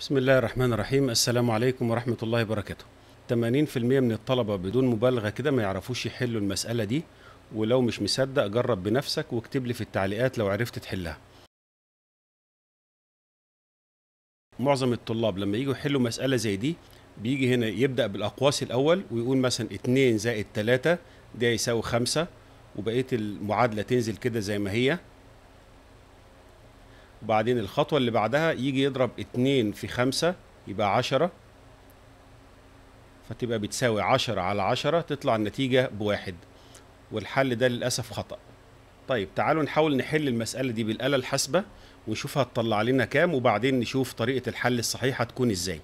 بسم الله الرحمن الرحيم السلام عليكم ورحمة الله وبركاته 80% من الطلبة بدون مبالغة كده ما يعرفوش يحلوا المسألة دي ولو مش مصدق جرب بنفسك واكتب لي في التعليقات لو عرفت تحلها معظم الطلاب لما يجوا يحلوا مسألة زي دي بيجي هنا يبدأ بالأقواس الأول ويقول مثلا 2 زائد 3 ده يساوي 5 وبقية المعادلة تنزل كده زي ما هي وبعدين الخطوة اللي بعدها يجي يضرب اتنين في خمسة يبقى عشرة فتبقى بتساوي عشرة على عشرة تطلع النتيجة بواحد والحل ده للأسف خطأ طيب تعالوا نحاول نحل المسألة دي بالآلة الحاسبة ونشوفها هتطلع لنا كام وبعدين نشوف طريقة الحل الصحيحة تكون ازاي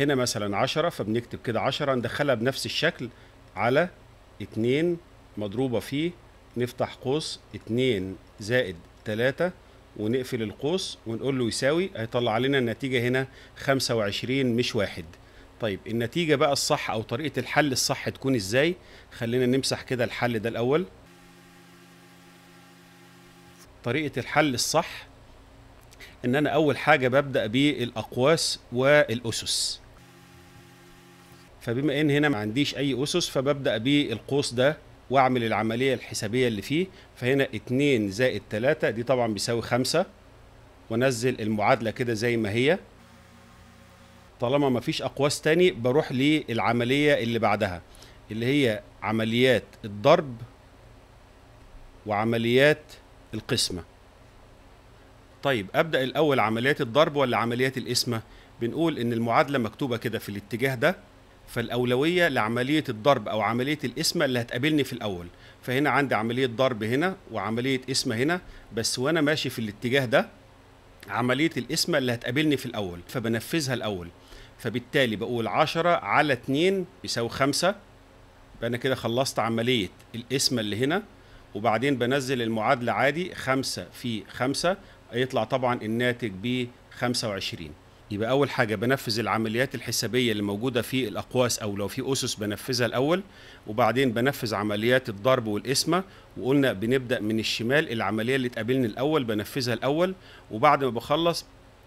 هنا مثلا عشرة فبنكتب كده عشرة ندخلها بنفس الشكل على اتنين مضروبة فيه نفتح قوس اتنين زائد تلاتة ونقفل القوس ونقول له يساوي هيطلع علينا النتيجه هنا 25 مش واحد طيب النتيجه بقى الصح او طريقه الحل الصح تكون ازاي خلينا نمسح كده الحل ده الاول طريقه الحل الصح ان انا اول حاجه ببدا بالاقواس والاسس فبما ان هنا ما عنديش اي اسس فببدا بالقوس ده واعمل العمليه الحسابيه اللي فيه فهنا 2 زائد 3 دي طبعا بيساوي 5 وانزل المعادله كده زي ما هي طالما ما فيش اقواس تاني بروح للعمليه اللي بعدها اللي هي عمليات الضرب وعمليات القسمه طيب ابدا الاول عمليات الضرب ولا عمليات القسمه بنقول ان المعادله مكتوبه كده في الاتجاه ده فالاولويه لعمليه الضرب او عمليه القسمه اللي هتقابلني في الاول فهنا عندي عمليه ضرب هنا وعمليه قسمه هنا بس وانا ماشي في الاتجاه ده عمليه القسمه اللي هتقابلني في الاول فبنفذها الاول فبالتالي بقول 10 على 2 يساوي 5 يبقى انا كده خلصت عمليه القسمه اللي هنا وبعدين بنزل المعادله عادي 5 في 5 يطلع طبعا الناتج ب 25 يبقى اول حاجه بنفذ العمليات الحسابيه اللي موجوده في الاقواس او لو في اسس بنفذها الاول وبعدين بنفذ عمليات الضرب والقسمه وقلنا بنبدا من الشمال العمليه اللي تقابلني الاول بنفذها الاول وبعد ما بخلص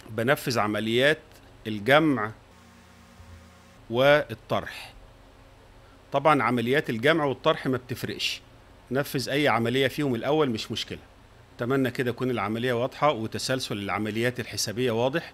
بنفذ عمليات الجمع والطرح طبعا عمليات الجمع والطرح ما بتفرقش نفذ اي عمليه فيهم الاول مش مشكله اتمنى كده تكون العمليه واضحه وتسلسل العمليات الحسابيه واضح